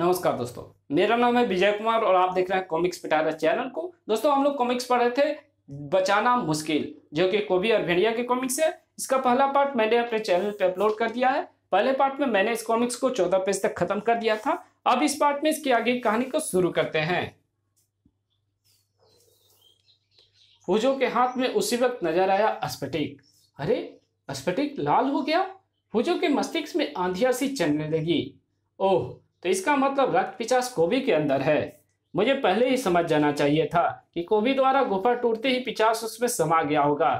नमस्कार दोस्तों मेरा नाम है विजय कुमार और आप देख रहे हैं कॉमिक्स पिटारा चैनल को दोस्तों हम लोग कॉमिक्स पढ़ रहे थे बचाना मुश्किल जो कि कोबी और भेड़िया के कॉमिक्स है इसका पहला पार्ट मैंने अपने चैनल पे अपलोड कर दिया है पहले पार्ट में मैंने इस कॉमिक्स को चौदह पेज तक खत्म कर दिया था अब इस पार्ट में इसकी आगे कहानी को शुरू करते हैं पूजो के हाथ में उसी वक्त नजर आया स्फटिक अरे स्फटिक लाल हो गया पूजो के मस्तिष्क में आंधिया सी चलने लगी ओह तो इसका मतलब रक्त पिचास गोभी के अंदर है मुझे पहले ही समझ जाना चाहिए था कि कोबी द्वारा गुफा टूटते ही पिचास उसमें समा गया होगा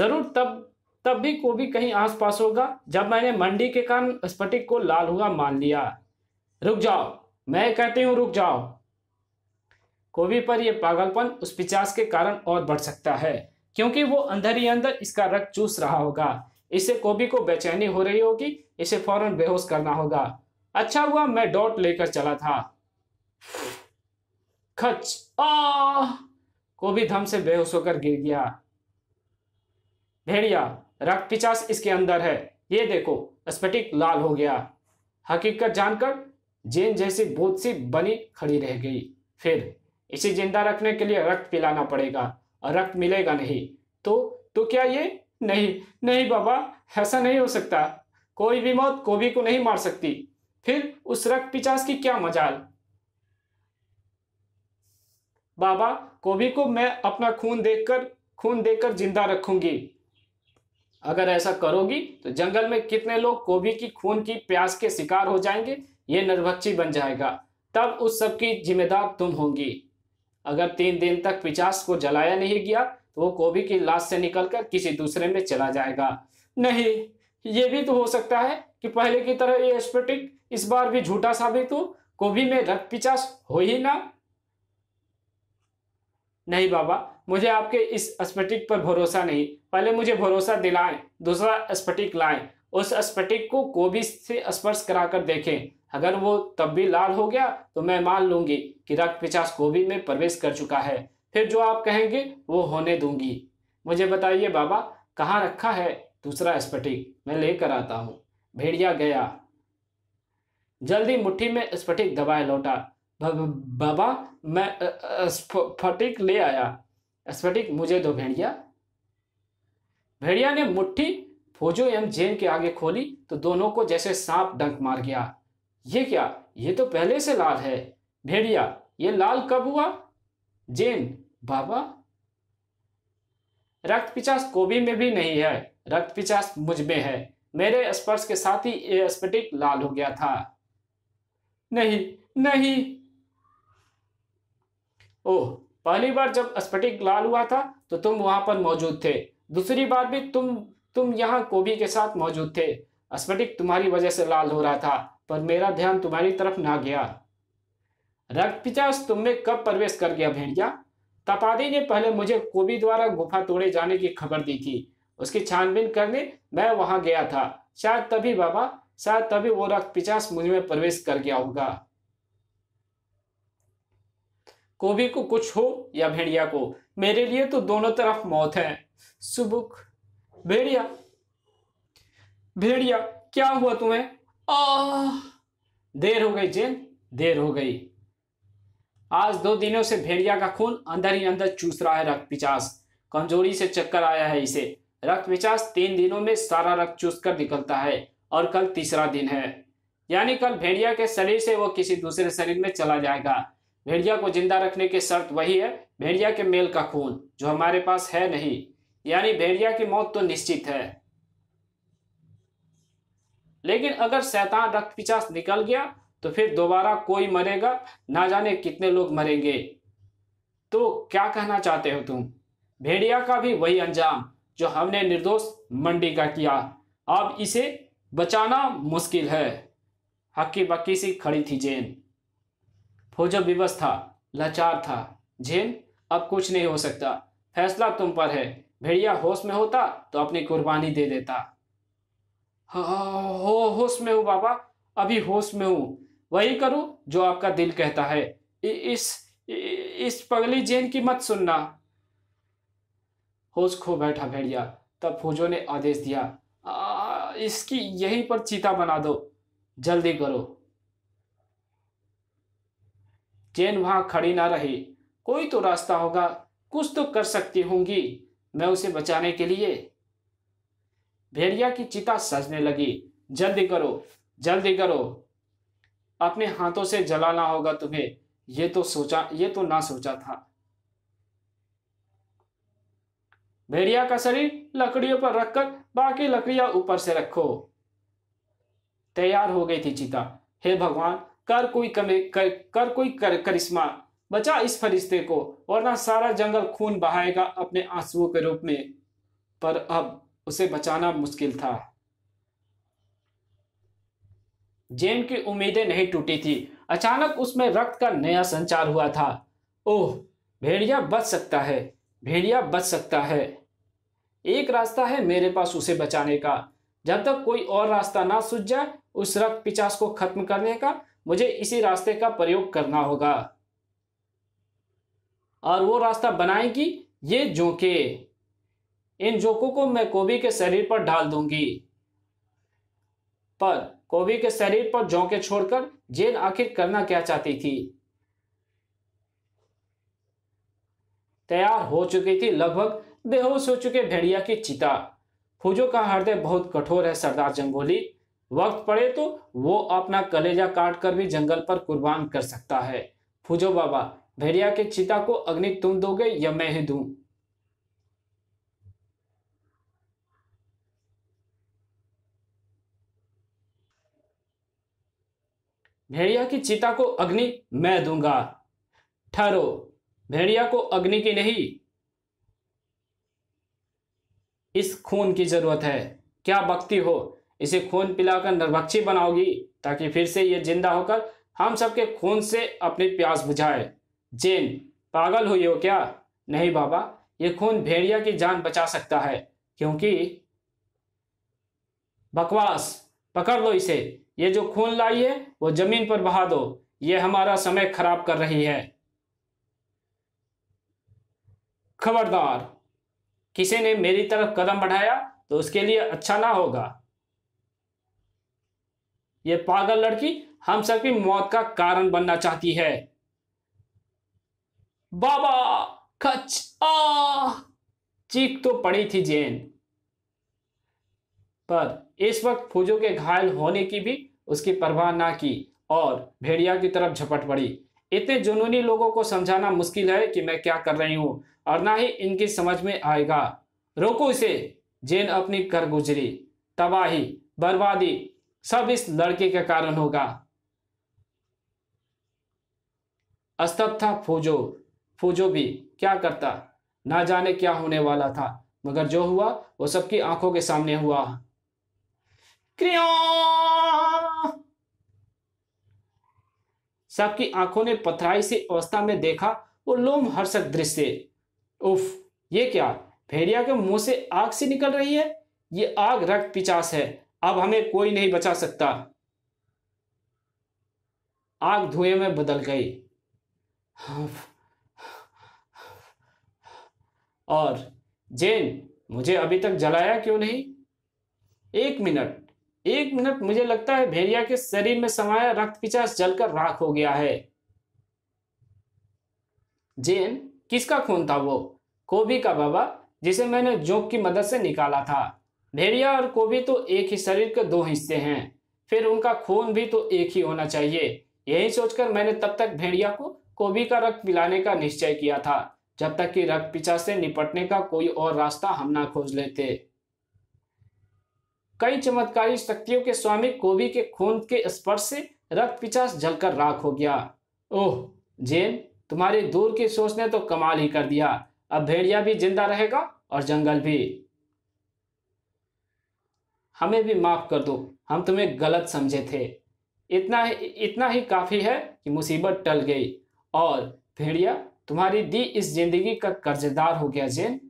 जरूर तब तब भी कोबी कहीं आसपास होगा जब मैंने मंडी के कारण स्फटिक को लाल हुआ मान लिया रुक जाओ मैं कहती हूं रुक जाओ कोबी पर यह पागलपन उस पिचास के कारण और बढ़ सकता है क्योंकि वो अंदर ही अंदर इसका रक्त चूस रहा होगा इससे कोबी को बेचैनी हो रही होगी इसे फौरन बेहोश करना होगा अच्छा हुआ मैं डॉट लेकर चला था खच आ को भी धम से बेहोश होकर गिर गया भेड़िया रक्त पिचास इसके अंदर है ये देखो स्फटिक लाल हो गया हकीकत जानकर जेन जैसी बोत सी बनी खड़ी रह गई फिर इसे जिंदा रखने के लिए रक्त पिलाना पड़ेगा और रक्त मिलेगा नहीं तो तो क्या ये नहीं नहीं बाबा ऐसा नहीं हो सकता कोई भी मौत कोबी को नहीं मार सकती फिर उस रक्त पिचास की क्या मजाल बाबा कोबी को मैं अपना खून देखकर खून देकर जिंदा रखूंगी अगर ऐसा करोगी तो जंगल में कितने लोग कोबी की खून की प्यास के शिकार हो जाएंगे ये नरभक्षी बन जाएगा तब उस सब की जिम्मेदार तुम होंगी अगर तीन दिन तक पिचास को जलाया नहीं गया तो वो कोबी की लाश से निकलकर किसी दूसरे में चला जाएगा नहीं ये भी तो हो सकता है कि पहले की तरह ये स्फटिक इस बार भी झूठा साबित हो गोभी में रक्त पिचास हो ही ना नहीं बाबा मुझे आपके इस स्फटिक पर भरोसा नहीं पहले मुझे भरोसा दिलाएं दूसरा स्फटिक लाएं उस स्पटिक को कोबी से स्पर्श कराकर देखें अगर वो तब भी लाल हो गया तो मैं मान लूंगी कि रक्त पिचास कोबी में प्रवेश कर चुका है फिर जो आप कहेंगे वो होने दूंगी मुझे बताइए बाबा कहाँ रखा है दूसरा स्फटिक मैं लेकर आता हूँ भेड़िया गया जल्दी मुट्ठी में स्फटिक दबाए लौटा बाबा मैं स्फटिक ले आया स्फटिक मुझे दो भेड़िया भेड़िया ने मुट्ठी फोजो एवं जैन के आगे खोली तो दोनों को जैसे सांप डंक मार गया ये क्या ये तो पहले से लाल है भेड़िया ये लाल कब हुआ जैन बाबा रक्त पिचास कोबी में भी नहीं है रक्त पिचास मुझ में है मेरे स्पर्श के साथ ही यह स्फटिक लाल हो गया था नहीं नहीं ओ, पहली बार जब स्फटिक लाल हुआ था तो तुम वहां पर मौजूद थे दूसरी बार भी तुम तुम यहाँ कोबी के साथ मौजूद थे स्फटिक तुम्हारी वजह से लाल हो रहा था पर मेरा ध्यान तुम्हारी तरफ ना गया रक्त पिचास तुम में कब प्रवेश कर गया भेड़िया तपादी ने पहले मुझे कोबी द्वारा गुफा तोड़े जाने की खबर दी थी उसकी छानबीन करने मैं वहां गया था शायद तभी बाबा शायद तभी वो रक्त पिचास मुझ में प्रवेश कर गया होगा कोबी को कुछ हो या भेड़िया को मेरे लिए तो दोनों तरफ मौत है सुबुक भेड़िया भेड़िया क्या हुआ तुम्हें आ देर हो गई जेन देर हो गई आज दो दिनों से भेड़िया का खून अंदर ही अंदर चूस रहा है रक्त पिचास कमजोरी से चक्कर आया है इसे रक्त मिचास तीन दिनों में सारा रक्त चूस कर निकलता है और कल तीसरा दिन है यानी कल भेड़िया के शरीर से वो किसी दूसरे शरीर में चला जाएगा भेड़िया को जिंदा रखने की शर्त वही है भेड़िया के मेल का खून जो हमारे पास है नहीं यानी भेड़िया की मौत तो निश्चित है लेकिन अगर शैतान रक्त पिचास निकल गया तो फिर दोबारा कोई मरेगा ना जाने कितने लोग मरेंगे तो क्या कहना चाहते हो तुम भेड़िया का भी वही अंजाम जो हमने निर्दोष मंडी का किया अब इसे बचाना मुश्किल है हक्की बक्की सी खड़ी थी जैन फौजो विवश था लाचार था जैन अब कुछ नहीं हो सकता फैसला तुम पर है भेड़िया होश में होता तो अपनी कुर्बानी दे देता हो होश में हूँ बाबा अभी होश में हूँ वही करूँ जो आपका दिल कहता है इस इस पगली जैन की मत सुनना होश खो बैठा भेड़िया तब फूजो ने आदेश दिया आ, इसकी यहीं पर चीता बना दो जल्दी करो चैन वहां खड़ी ना रही कोई तो रास्ता होगा कुछ तो कर सकती होंगी मैं उसे बचाने के लिए भेड़िया की चिता सजने लगी जल्दी करो जल्दी करो अपने हाथों से जलाना होगा तुम्हें ये तो सोचा ये तो ना सोचा था भेड़िया का शरीर लकड़ियों पर रखकर बाकी लकड़ियां ऊपर से रखो तैयार हो गई थी चीता हे भगवान कर कोई कमे कर, कर कोई कर करिश्मा बचा इस फरिश्ते को वरना सारा जंगल खून बहाएगा अपने आंसुओं के रूप में पर अब उसे बचाना मुश्किल था जेम की उम्मीदें नहीं टूटी थी अचानक उसमें रक्त का नया संचार हुआ था ओह भेड़िया बच सकता है भेड़िया बच सकता है एक रास्ता है मेरे पास उसे बचाने का जब तक कोई और रास्ता ना सूझ जाए उस रक्त पिचास को खत्म करने का मुझे इसी रास्ते का प्रयोग करना होगा और वो रास्ता बनाएगी ये जोके इन जोकों को मैं कोबी के शरीर पर डाल दूंगी पर कोबी के शरीर पर जोंके छोड़कर जेन आखिर करना क्या चाहती थी तैयार हो चुकी थी लगभग बेहोश हो चुके भेड़िया की चिता फूजो का हृदय बहुत कठोर है सरदार जंगोली वक्त पड़े तो वो अपना कलेजा काट कर भी जंगल पर कुर्बान कर सकता है फूजो बाबा भेड़िया के चिता को अग्नि तुम दोगे या मैं ही दू भेड़िया की चिता को अग्नि मैं दूंगा ठहरो भेड़िया को अग्नि की नहीं इस खून की जरूरत है क्या भक्ति हो इसे खून पिलाकर नरभक्षी बनाओगी ताकि फिर से ये जिंदा होकर हम सबके खून से अपनी प्यास बुझाए जेन पागल हुई हो क्या नहीं बाबा ये खून भेड़िया की जान बचा सकता है क्योंकि बकवास पकड़ लो इसे ये जो खून लाई है वो जमीन पर बहा दो ये हमारा समय खराब कर रही है खबरदार किसी ने मेरी तरफ कदम बढ़ाया तो उसके लिए अच्छा ना होगा ये पागल लड़की हम सबकी मौत का कारण बनना चाहती है बाबा खच आ चीख तो पड़ी थी जेन पर इस वक्त फूजो के घायल होने की भी उसकी परवाह ना की और भेड़िया की तरफ झपट पड़ी इतने जुनूनी लोगों को समझाना मुश्किल है कि मैं क्या कर रही हूँ और ना ही इनकी समझ में आएगा रोको इसे जेन अपनी कर गुजरी तबाही बर्बादी सब इस लड़के के कारण होगा अस्तब था फूजो फूजो भी क्या करता ना जाने क्या होने वाला था मगर जो हुआ वो सबकी आंखों के सामने हुआ सबकी आंखों ने पथराई से अवस्था में देखा वो लोम हर्षक दृश्य उफ ये क्या भेड़िया के मुंह से आग से निकल रही है ये आग रक्त पिचास है अब हमें कोई नहीं बचा सकता आग धुएं में बदल गई हम्म, और जेन मुझे अभी तक जलाया क्यों नहीं एक मिनट एक मिनट मुझे लगता है भेड़िया के शरीर में समाया रक्त पिचास जलकर राख हो गया है जेन किसका खून था वो कोबी का बाबा जिसे मैंने जोक की मदद से निकाला था भेड़िया और कोबी तो एक ही शरीर के दो हिस्से हैं फिर उनका खून भी तो एक ही होना चाहिए यही सोचकर मैंने तब तक भेड़िया को कोबी का रक्त पिलाने का निश्चय किया था जब तक कि रक्त पिचास से निपटने का कोई और रास्ता हम ना खोज लेते कई चमत्कारी शक्तियों के स्वामी कोबी के खून के स्पर्श से रक्त पिचास जलकर राख हो गया ओह जेन तुम्हारी दूर की सोच ने तो कमाल ही कर दिया अब भेड़िया भी जिंदा रहेगा और जंगल भी हमें भी माफ कर दो हम तुम्हें गलत समझे थे इतना ही इतना ही काफ़ी है कि मुसीबत टल गई और भेड़िया तुम्हारी दी इस जिंदगी का कर्जदार हो गया जेन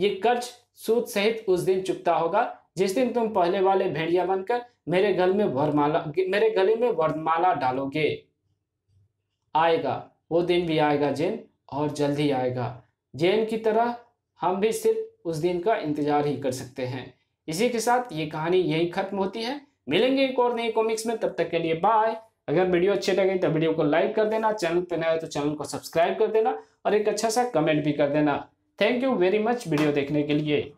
ये कर्ज सूद सहित उस दिन चुकता होगा जिस दिन तुम पहले वाले भेड़िया बनकर मेरे गल में वरमाला मेरे गले में वर्णमाला डालोगे आएगा वो दिन भी आएगा जैन और जल्दी आएगा जैन की तरह हम भी सिर्फ उस दिन का इंतजार ही कर सकते हैं इसी के साथ ये कहानी यहीं खत्म होती है मिलेंगे एक और नई कॉमिक्स में तब तक के लिए बाय अगर वीडियो अच्छे लगे तो वीडियो को लाइक कर देना चैनल पर नए तो चैनल को सब्सक्राइब कर देना और एक अच्छा सा कमेंट भी कर देना thank you very much video देखने के लिए